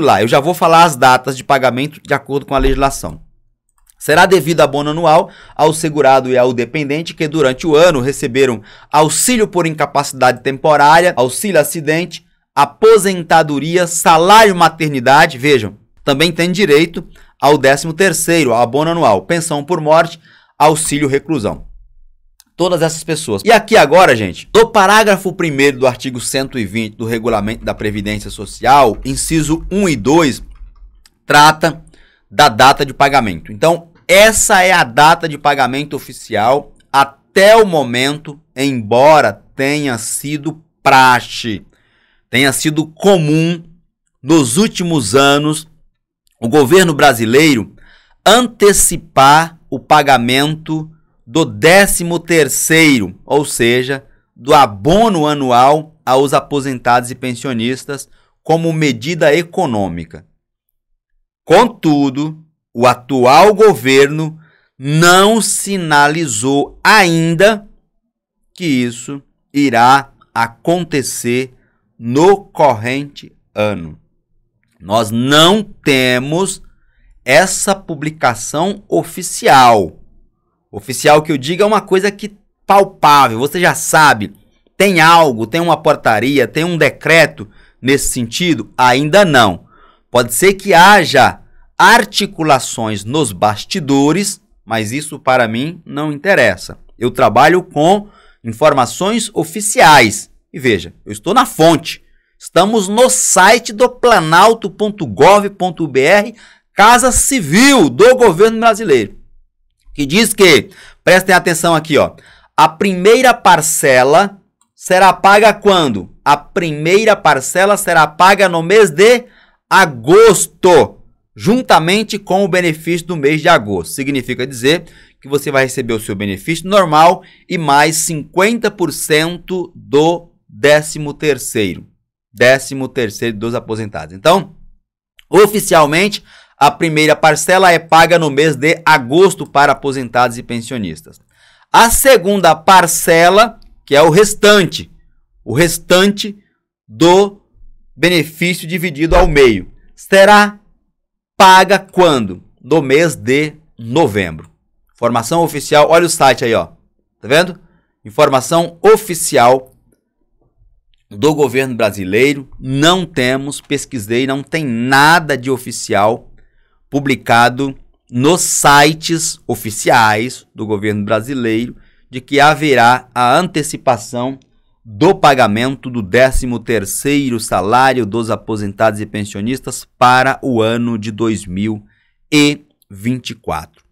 lá. Eu já vou falar as datas de pagamento de acordo com a legislação. Será devido abono anual ao segurado e ao dependente que durante o ano receberam auxílio por incapacidade temporária, auxílio acidente, aposentadoria, salário maternidade, vejam, também tem direito ao 13º, abono anual, pensão por morte, auxílio reclusão todas essas pessoas. E aqui agora, gente, do parágrafo 1 do artigo 120 do Regulamento da Previdência Social, inciso 1 e 2, trata da data de pagamento. Então, essa é a data de pagamento oficial até o momento, embora tenha sido praxe, tenha sido comum nos últimos anos o governo brasileiro antecipar o pagamento do 13º, ou seja, do abono anual aos aposentados e pensionistas como medida econômica. Contudo, o atual governo não sinalizou ainda que isso irá acontecer no corrente ano. Nós não temos essa publicação oficial Oficial que eu diga é uma coisa que palpável, você já sabe. Tem algo, tem uma portaria, tem um decreto nesse sentido? Ainda não. Pode ser que haja articulações nos bastidores, mas isso para mim não interessa. Eu trabalho com informações oficiais. E veja, eu estou na fonte. Estamos no site do planalto.gov.br, Casa Civil do Governo Brasileiro que diz que, prestem atenção aqui, ó, a primeira parcela será paga quando? A primeira parcela será paga no mês de agosto, juntamente com o benefício do mês de agosto. Significa dizer que você vai receber o seu benefício normal e mais 50% do 13 13 dos aposentados. Então, oficialmente, a primeira parcela é paga no mês de agosto para aposentados e pensionistas. A segunda parcela, que é o restante, o restante do benefício dividido ao meio, será paga quando? No mês de novembro. Informação oficial, olha o site aí, ó. Tá vendo? Informação oficial do governo brasileiro. Não temos, pesquisei, não tem nada de oficial publicado nos sites oficiais do governo brasileiro de que haverá a antecipação do pagamento do 13º salário dos aposentados e pensionistas para o ano de 2024.